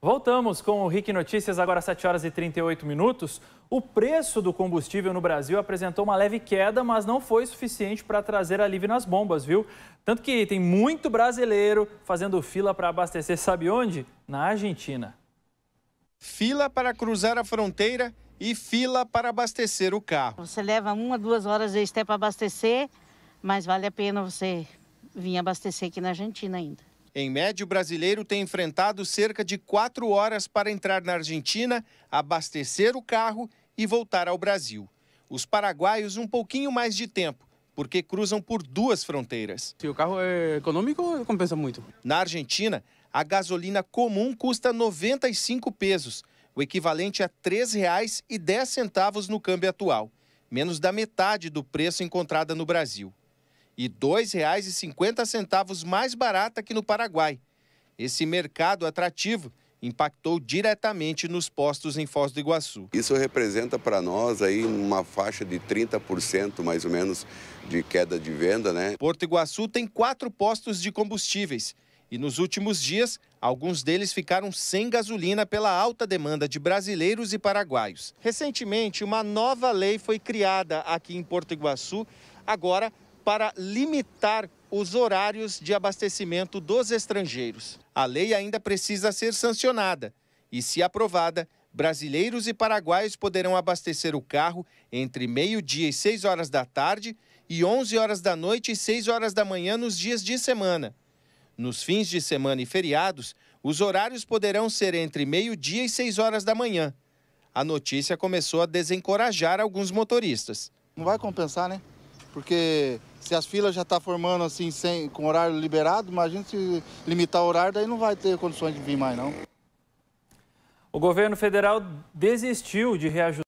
Voltamos com o RIC Notícias, agora 7 horas e 38 minutos. O preço do combustível no Brasil apresentou uma leve queda, mas não foi suficiente para trazer alívio nas bombas, viu? Tanto que tem muito brasileiro fazendo fila para abastecer, sabe onde? Na Argentina. Fila para cruzar a fronteira e fila para abastecer o carro. Você leva uma, duas horas extra para abastecer, mas vale a pena você vir abastecer aqui na Argentina ainda. Em média, o brasileiro tem enfrentado cerca de quatro horas para entrar na Argentina, abastecer o carro e voltar ao Brasil. Os paraguaios, um pouquinho mais de tempo, porque cruzam por duas fronteiras. Se o carro é econômico, compensa muito. Na Argentina, a gasolina comum custa 95 pesos, o equivalente a R$ 3,10 no câmbio atual, menos da metade do preço encontrada no Brasil e R$ 2,50 mais barata que no Paraguai. Esse mercado atrativo impactou diretamente nos postos em Foz do Iguaçu. Isso representa para nós aí uma faixa de 30% mais ou menos de queda de venda, né? Porto Iguaçu tem quatro postos de combustíveis e nos últimos dias alguns deles ficaram sem gasolina pela alta demanda de brasileiros e paraguaios. Recentemente, uma nova lei foi criada aqui em Porto Iguaçu, agora para limitar os horários de abastecimento dos estrangeiros. A lei ainda precisa ser sancionada e, se aprovada, brasileiros e paraguaios poderão abastecer o carro entre meio-dia e 6 horas da tarde e 11 horas da noite e 6 horas da manhã nos dias de semana. Nos fins de semana e feriados, os horários poderão ser entre meio-dia e 6 horas da manhã. A notícia começou a desencorajar alguns motoristas. Não vai compensar, né? Porque se as filas já estão tá formando assim, sem, com horário liberado, imagina se limitar o horário, daí não vai ter condições de vir mais, não. O governo federal desistiu de reajustar.